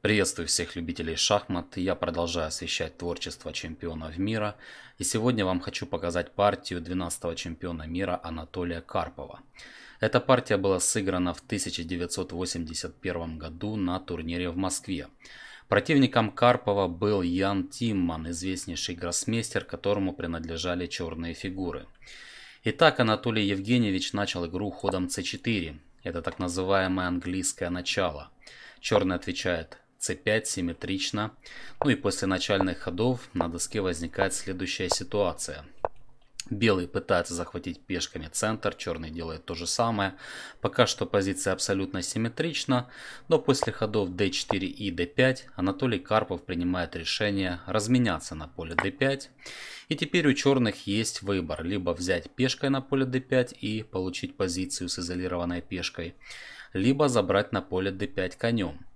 Приветствую всех любителей шахмат, я продолжаю освещать творчество чемпионов мира и сегодня вам хочу показать партию 12-го чемпиона мира Анатолия Карпова. Эта партия была сыграна в 1981 году на турнире в Москве. Противником Карпова был Ян Тимман, известнейший гроссмейстер, которому принадлежали черные фигуры. Итак, Анатолий Евгеньевич начал игру ходом c4, это так называемое английское начало. Черный отвечает c5 симметрично. Ну и после начальных ходов на доске возникает следующая ситуация. Белый пытается захватить пешками центр, черный делает то же самое. Пока что позиция абсолютно симметрична, но после ходов d4 и d5 Анатолий Карпов принимает решение разменяться на поле d5. И теперь у черных есть выбор, либо взять пешкой на поле d5 и получить позицию с изолированной пешкой, либо забрать на поле d5 конем.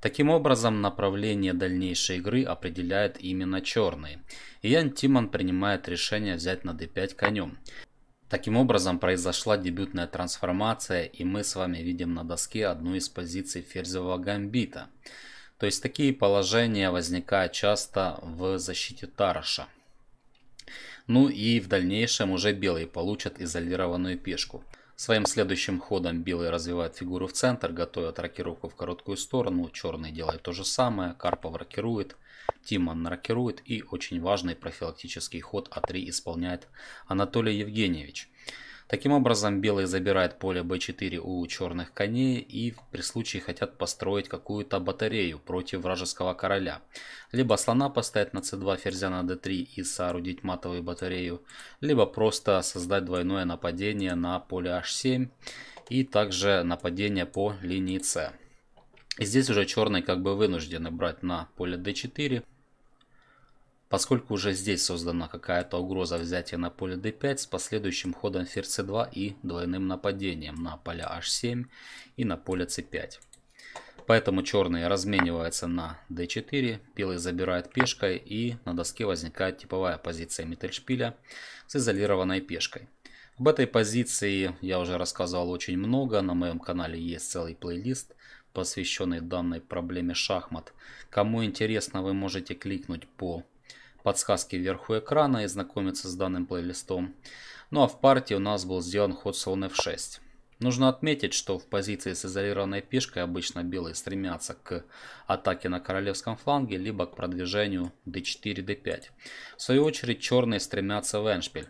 Таким образом, направление дальнейшей игры определяет именно черные. И Ян принимает решение взять на d5 конем. Таким образом, произошла дебютная трансформация, и мы с вами видим на доске одну из позиций ферзевого гамбита. То есть такие положения возникают часто в защите Тараша. Ну и в дальнейшем уже белые получат изолированную пешку. Своим следующим ходом белый развивает фигуру в центр, готовит рокировку в короткую сторону, черный делает то же самое, Карпов рокирует, Тимон рокирует и очень важный профилактический ход А3 исполняет Анатолий Евгеньевич – Таким образом, белые забирают поле b4 у черных коней и при случае хотят построить какую-то батарею против вражеского короля. Либо слона поставить на c2, ферзя на d3 и соорудить матовую батарею, либо просто создать двойное нападение на поле h7 и также нападение по линии c. И здесь уже черные как бы вынуждены брать на поле d4. Поскольку уже здесь создана какая-то угроза взятия на поле d5 с последующим ходом ферзь c2 и двойным нападением на поля h7 и на поле c5. Поэтому черные размениваются на d4, белые забирает пешкой и на доске возникает типовая позиция метельшпиля с изолированной пешкой. Об этой позиции я уже рассказывал очень много, на моем канале есть целый плейлист, посвященный данной проблеме шахмат. Кому интересно, вы можете кликнуть по подсказки вверху экрана и знакомиться с данным плейлистом. Ну а в партии у нас был сделан ход слон f6. Нужно отметить, что в позиции с изолированной пешкой обычно белые стремятся к атаке на королевском фланге, либо к продвижению d4, d5. В свою очередь черные стремятся в эншпиль.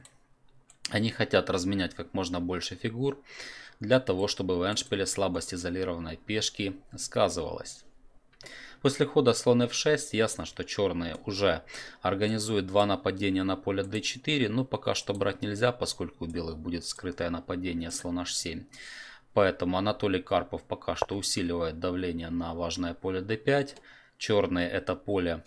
Они хотят разменять как можно больше фигур, для того чтобы в эншпиле слабость изолированной пешки сказывалась. После хода слон f6 ясно, что черные уже организуют два нападения на поле d4, но пока что брать нельзя, поскольку у белых будет скрытое нападение слон h7. Поэтому Анатолий Карпов пока что усиливает давление на важное поле d5. Черные это поле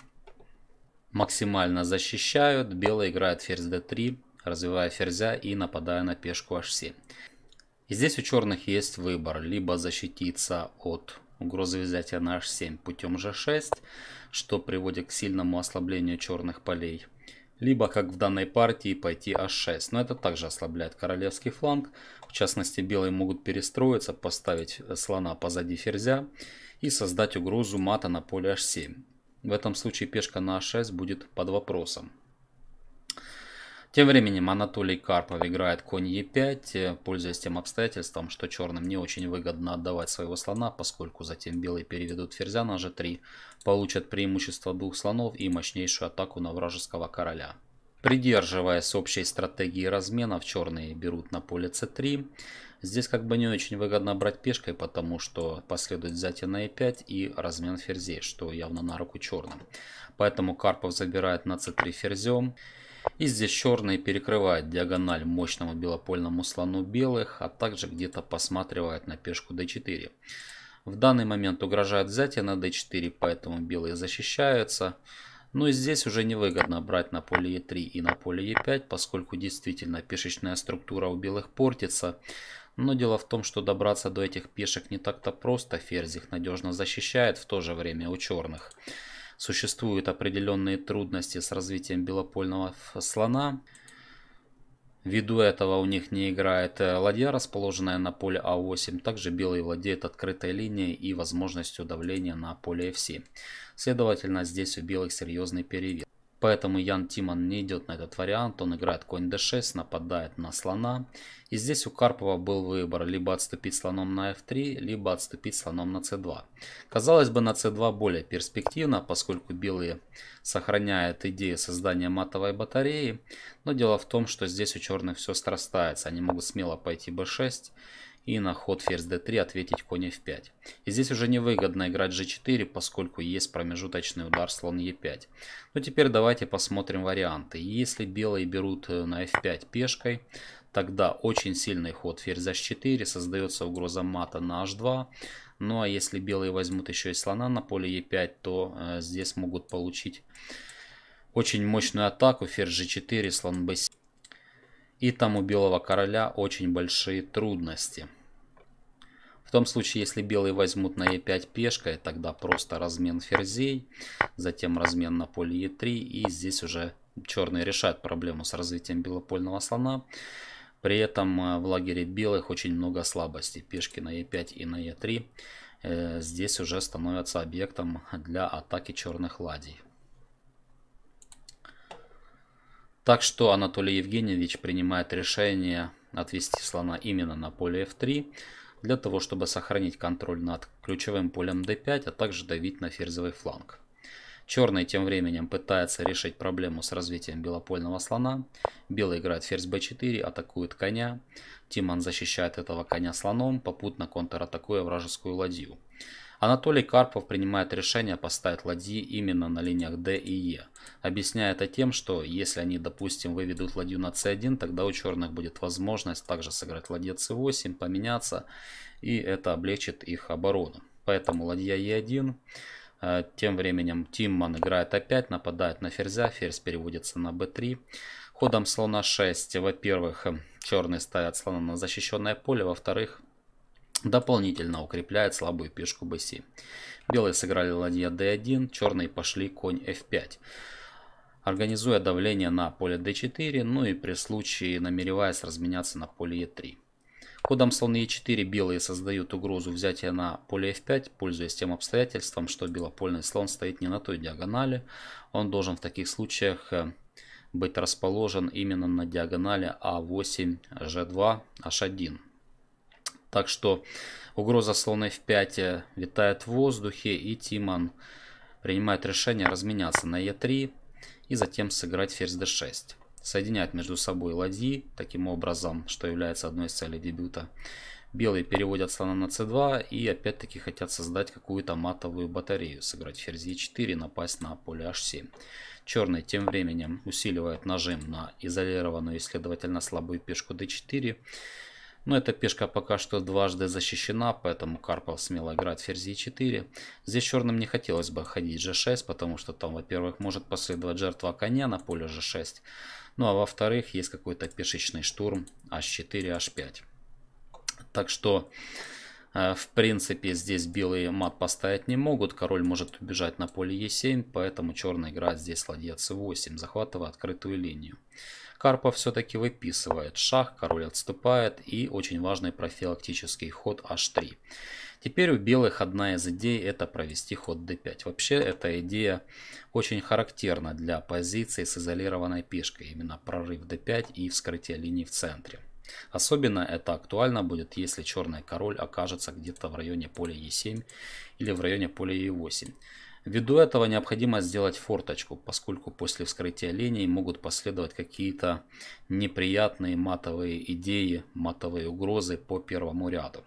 максимально защищают. белые играют ферзь d3, развивая ферзя и нападая на пешку h7. И здесь у черных есть выбор. Либо защититься от угроза взятия на h7 путем g6, что приводит к сильному ослаблению черных полей. Либо, как в данной партии, пойти h6, но это также ослабляет королевский фланг. В частности, белые могут перестроиться, поставить слона позади ферзя и создать угрозу мата на поле h7. В этом случае пешка на h6 будет под вопросом. Тем временем Анатолий Карпов играет конь e5, э, пользуясь тем обстоятельством, что черным не очень выгодно отдавать своего слона, поскольку затем белые переведут ферзя на g3, получат преимущество двух слонов и мощнейшую атаку на вражеского короля. Придерживаясь общей стратегии разменов, черные берут на поле c3. Здесь как бы не очень выгодно брать пешкой, потому что последует взятие на e5 и размен ферзей, что явно на руку черным. Поэтому Карпов забирает на c3 ферзем. И здесь черные перекрывают диагональ мощному белопольному слону белых, а также где-то посматривают на пешку d4. В данный момент угрожает взятие на d4, поэтому белые защищаются. Ну и здесь уже невыгодно брать на поле e3 и на поле e5, поскольку действительно пешечная структура у белых портится. Но дело в том, что добраться до этих пешек не так-то просто, ферзь их надежно защищает в то же время у черных. Существуют определенные трудности с развитием белопольного слона. Ввиду этого у них не играет э, ладья, расположенная на поле А8. Также белый владеет открытой линией и возможностью давления на поле F7. Следовательно, здесь у белых серьезный перевес. Поэтому Ян Тимон не идет на этот вариант, он играет конь d6, нападает на слона. И здесь у Карпова был выбор, либо отступить слоном на f3, либо отступить слоном на c2. Казалось бы, на c2 более перспективно, поскольку белые сохраняют идею создания матовой батареи. Но дело в том, что здесь у черных все срастается, они могут смело пойти b6 и на ход ферзь d3 ответить конь f5. И здесь уже невыгодно играть g4, поскольку есть промежуточный удар слон e5. Но ну, теперь давайте посмотрим варианты. Если белые берут э, на f5 пешкой, тогда очень сильный ход ферзь h4, создается угроза мата на h2. Ну а если белые возьмут еще и слона на поле e5, то э, здесь могут получить очень мощную атаку ферзь g4, слон b7. И там у белого короля очень большие трудности. В том случае, если белые возьмут на e5 пешкой, тогда просто размен ферзей, затем размен на поле e3, и здесь уже черные решают проблему с развитием белопольного слона. При этом э, в лагере белых очень много слабостей. Пешки на e5 и на e3 э, здесь уже становятся объектом для атаки черных ладей. Так что Анатолий Евгеньевич принимает решение отвести слона именно на поле f3, для того, чтобы сохранить контроль над ключевым полем d5, а также давить на ферзовый фланг. Черный тем временем пытается решить проблему с развитием белопольного слона. Белый играет ферзь b4, атакует коня. Тиман защищает этого коня слоном, попутно контратакуя вражескую ладью. Анатолий Карпов принимает решение поставить ладьи именно на линиях D и E, объясняя это тем, что если они, допустим, выведут ладью на C1, тогда у черных будет возможность также сыграть ладья C8, поменяться, и это облегчит их оборону. Поэтому ладья E1 э, тем временем Тимман играет опять, нападает на ферзя, ферзь переводится на b3. Ходом слона 6, во-первых, черные ставят слона на защищенное поле, во-вторых, дополнительно укрепляет слабую пешку b7. Белые сыграли ладья d1, черные пошли конь f5 организуя давление на поле d4, ну и при случае намереваясь разменяться на поле e3. Ходом слон e4 белые создают угрозу взятия на поле f5, пользуясь тем обстоятельством, что белопольный слон стоит не на той диагонали. Он должен в таких случаях э, быть расположен именно на диагонали a 8 g2, h1, так что угроза слона f5 э, витает в воздухе, и Тиман принимает решение разменяться на e3 и затем сыграть ферзь d6. Соединяет между собой ладьи, таким образом, что является одной из целей дебюта. Белые переводят слона на c2 и опять-таки хотят создать какую-то матовую батарею. Сыграть ферзь e4 и напасть на поле h7. Черный тем временем усиливает нажим на изолированную и следовательно слабую пешку d4. Но эта пешка пока что дважды защищена, поэтому Карпов смело играет ферзь e4. Здесь черным не хотелось бы ходить g6, потому что там, во-первых, может последовать жертва коня на поле g6. Ну а во-вторых, есть какой-то пешечный штурм h4, h5. Так что Э, в принципе, здесь белые мат поставить не могут. Король может убежать на поле Е7, поэтому черная играет здесь ладья С8, захватывая открытую линию. Карпов все-таки выписывает шах, король отступает и очень важный профилактический ход h3. Теперь у белых одна из идей это провести ход d5. Вообще эта идея очень характерна для позиции с изолированной пешкой, именно прорыв d5 и вскрытие линии в центре. Особенно это актуально будет, если черный король окажется где-то в районе поля Е7 или в районе поля Е8. Ввиду этого необходимо сделать форточку, поскольку после вскрытия линий могут последовать какие-то неприятные матовые идеи, матовые угрозы по первому ряду.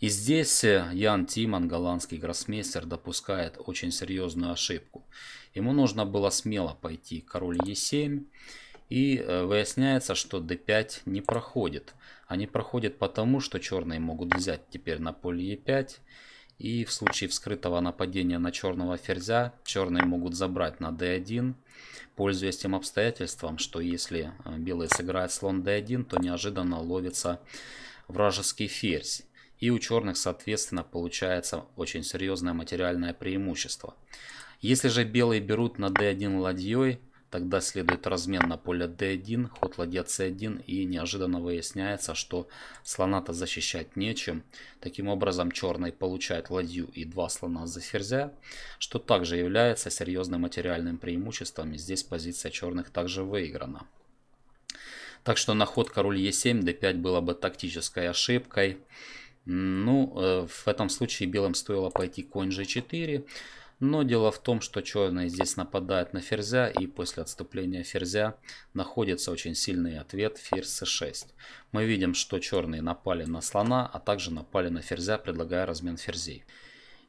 И здесь э, Ян Тиман, голландский гроссмейстер, допускает очень серьезную ошибку. Ему нужно было смело пойти король Е7 и э, выясняется, что d5 не проходит. Они проходят потому, что черные могут взять теперь на поле e5. И в случае вскрытого нападения на черного ферзя, черные могут забрать на d1, пользуясь тем обстоятельством, что если э, белые сыграют слон d1, то неожиданно ловится вражеский ферзь. И у черных, соответственно, получается очень серьезное материальное преимущество. Если же белые берут на d1 ладьей, Тогда следует размен на поле d1, ход ладья c1 и неожиданно выясняется, что слона-то защищать нечем. Таким образом черный получает ладью и два слона за ферзя, что также является серьезным материальным преимуществом и здесь позиция черных также выиграна. Так что на ход король e7, d5 было бы тактической ошибкой. Ну, э, в этом случае белым стоило пойти конь g4. Но дело в том, что черные здесь нападают на ферзя, и после отступления ферзя находится очень сильный ответ ферзь c6. Мы видим, что черные напали на слона, а также напали на ферзя, предлагая размен ферзей.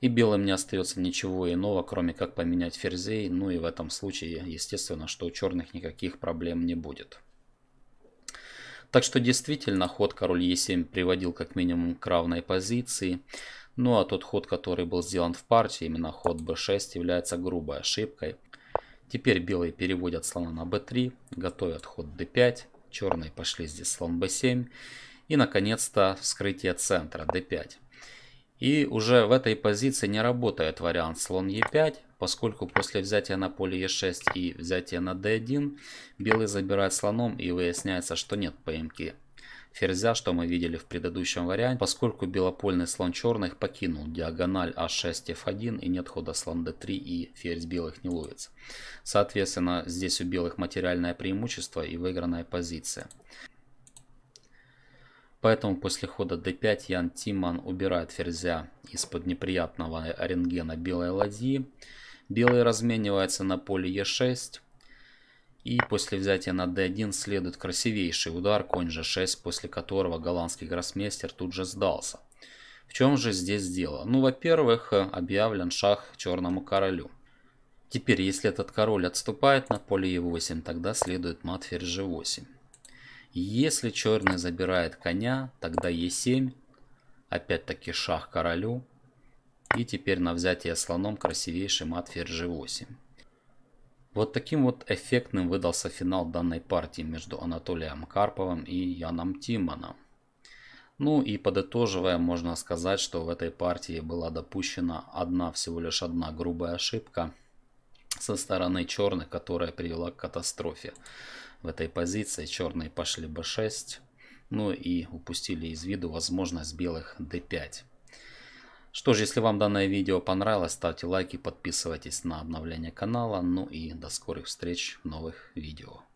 И белым не остается ничего иного, кроме как поменять ферзей, ну и в этом случае, естественно, что у черных никаких проблем не будет. Так что действительно ход король e7 приводил как минимум к равной позиции. Ну а тот ход, который был сделан в партии, именно ход b6, является грубой ошибкой. Теперь белые переводят слона на b3, готовят ход d5, черные пошли здесь слон b7 и наконец-то вскрытие центра d5. И уже в этой позиции не работает вариант слон e5, поскольку после взятия на поле e6 и взятия на d1 белые забирают слоном и выясняется, что нет поимки ферзя, что мы видели в предыдущем варианте, поскольку белопольный слон черных покинул диагональ А6, F1 и нет хода слон D3 и ферзь белых не ловится. Соответственно, здесь у белых материальное преимущество и выигранная позиция. Поэтому после хода d5 Ян Тиман убирает ферзя из-под неприятного рентгена белой ладьи. Белый разменивается на поле e6. И после взятия на d1 следует красивейший удар конь g6, после которого голландский гроссмейстер тут же сдался. В чем же здесь дело? Ну, во-первых, объявлен шах черному королю. Теперь, если этот король отступает на поле e8, тогда следует мат ферзь g8. Если черный забирает коня, тогда e7, опять-таки шах королю. И теперь на взятие слоном красивейший мат ферзь g8. Вот таким вот эффектным выдался финал данной партии между Анатолием Карповым и Яном Тимоном. Ну и подытоживая, можно сказать, что в этой партии была допущена одна, всего лишь одна грубая ошибка со стороны черных, которая привела к катастрофе. В этой позиции черные пошли b6, ну и упустили из виду возможность белых d5. Что же, если вам данное видео понравилось, ставьте лайки, подписывайтесь на обновление канала. Ну и до скорых встреч в новых видео.